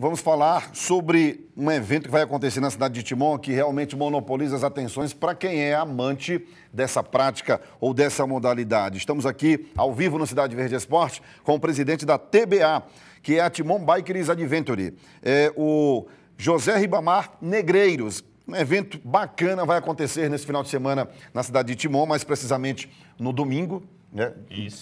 vamos falar sobre um evento que vai acontecer na cidade de Timon que realmente monopoliza as atenções para quem é amante dessa prática ou dessa modalidade. Estamos aqui ao vivo no Cidade Verde Esporte com o presidente da TBA, que é a Timon Bikers Adventure, é o José Ribamar Negreiros. Um evento bacana vai acontecer nesse final de semana na cidade de Timon, mais precisamente no domingo, né?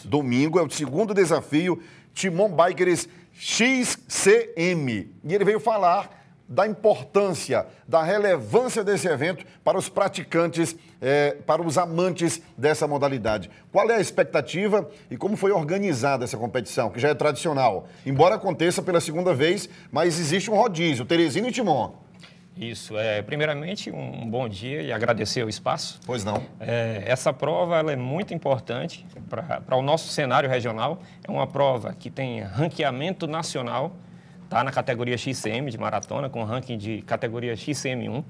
Domingo é o segundo desafio Timon Bikers XCM. E ele veio falar da importância, da relevância desse evento para os praticantes, eh, para os amantes dessa modalidade. Qual é a expectativa e como foi organizada essa competição, que já é tradicional? Embora aconteça pela segunda vez, mas existe um rodízio, Teresina e Timon. Isso. É, primeiramente, um bom dia e agradecer o espaço. Pois não. É, essa prova ela é muito importante para o nosso cenário regional. É uma prova que tem ranqueamento nacional, está na categoria XCM de maratona, com ranking de categoria XCM1. Uhum.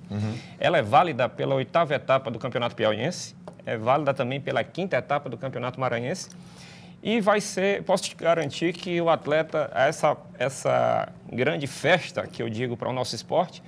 Ela é válida pela oitava etapa do Campeonato Piauiense, é válida também pela quinta etapa do Campeonato Maranhense. E vai ser, posso te garantir que o atleta, essa, essa grande festa que eu digo para o nosso esporte,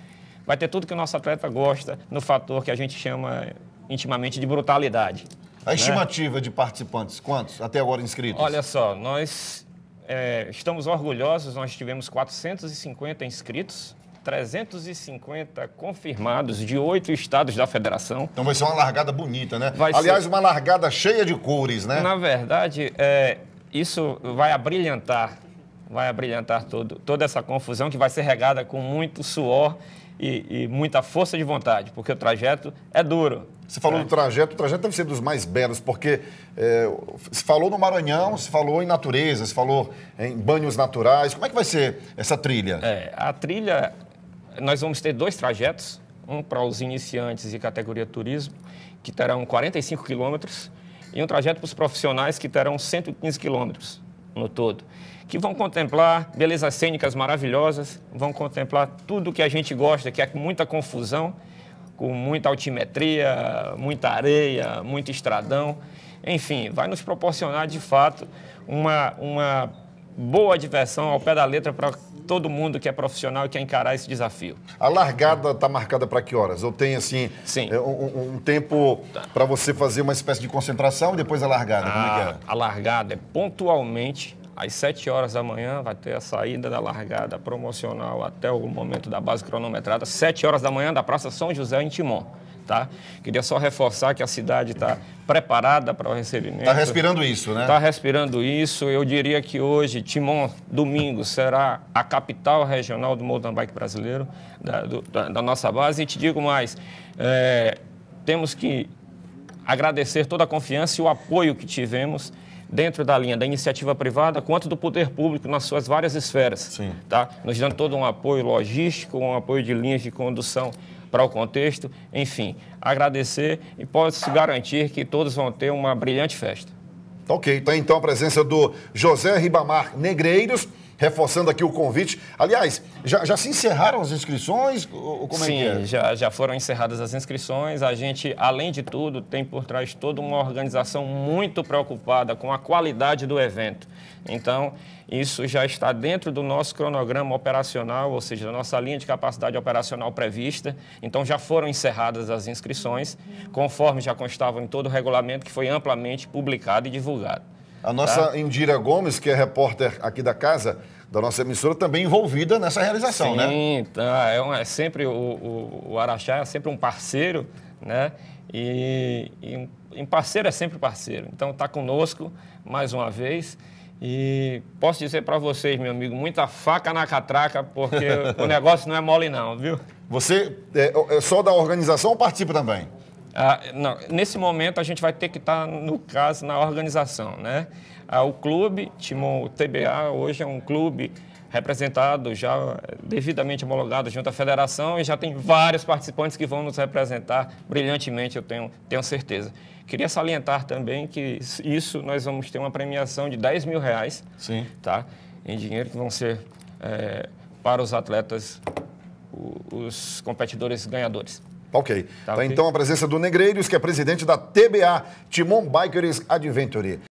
vai ter tudo que o nosso atleta gosta no fator que a gente chama intimamente de brutalidade. A né? estimativa de participantes, quantos até agora inscritos? Olha só, nós é, estamos orgulhosos, nós tivemos 450 inscritos, 350 confirmados de oito estados da federação. Então vai ser uma largada bonita, né? Vai Aliás, ser... uma largada cheia de cores, né? Na verdade, é, isso vai abrilhantar, vai abrilhantar todo, toda essa confusão que vai ser regada com muito suor e, e muita força de vontade, porque o trajeto é duro. Você falou é. do trajeto, o trajeto deve ser dos mais belos, porque é, se falou no Maranhão, se falou em natureza, se falou em banhos naturais. Como é que vai ser essa trilha? É, a trilha, nós vamos ter dois trajetos, um para os iniciantes e categoria turismo, que terão 45 quilômetros, e um trajeto para os profissionais, que terão 115 quilômetros no todo, que vão contemplar belezas cênicas maravilhosas, vão contemplar tudo que a gente gosta, que é muita confusão, com muita altimetria, muita areia, muito estradão. Enfim, vai nos proporcionar de fato uma, uma boa diversão ao pé da letra para todo mundo que é profissional e quer encarar esse desafio. A largada está marcada para que horas? Ou tem, assim, é, um, um, tempo tá. para você fazer uma espécie de concentração e depois a largada? A, Como é que é? Ah, a largada é pontualmente às 7 horas da manhã vai ter a saída da largada promocional até o momento da base cronometrada, 7 horas da manhã da Praça São José em Timon. Tá? Queria só reforçar que a cidade está preparada para o recebimento. Está respirando isso, né? Está respirando isso. Eu diria que hoje, Timon, domingo, será a capital regional do mountain bike brasileiro, da, do, da, da nossa base. E te digo mais, é, temos que agradecer toda a confiança e o apoio que tivemos dentro da linha da iniciativa privada, quanto do poder público nas suas várias esferas. Sim. Tá? Nos dando todo um apoio logístico, um apoio de linhas de condução para o contexto. Enfim, agradecer e posso garantir que todos vão ter uma brilhante festa. Ok, tá então a presença do José Ribamar Negreiros reforçando aqui o convite. Aliás, já, já se encerraram as inscrições? Como é Sim, é? já, já foram encerradas as inscrições. A gente, além de tudo, tem por trás toda uma organização muito preocupada com a qualidade do evento. Então, isso já está dentro do nosso cronograma operacional, ou seja, da nossa linha de capacidade operacional prevista. Então, já foram encerradas as inscrições, conforme já constava em todo o regulamento que foi amplamente publicado e divulgado. A nossa tá? Indira Gomes, que é repórter aqui da casa, da nossa emissora, também envolvida nessa realização, Sim, né? Sim, tá, é, um, é, sempre o, o, o, Araxá é sempre um parceiro, né? E, e, parceiro é sempre parceiro. Então está conosco mais uma vez. E posso dizer para vocês, meu amigo, muita faca na catraca, porque o negócio não é mole não, viu? Você é, é só da organização ou participa também? Ah, não, nesse momento a gente vai ter que estar, tá, no caso, na organização. Né? Ah, o clube, Timon, TBA, hoje é um clube representado, já devidamente homologado junto à federação e já tem vários participantes que vão nos representar brilhantemente, eu tenho, tenho certeza. Queria salientar também que isso nós vamos ter uma premiação de 10 mil reais Sim. Tá? em dinheiro que vão ser é, para os atletas, os competidores ganhadores. Tá ok. Tá, tá okay. então a presença do Negreiros, que é presidente da TBA, Timon Bikers Adventure.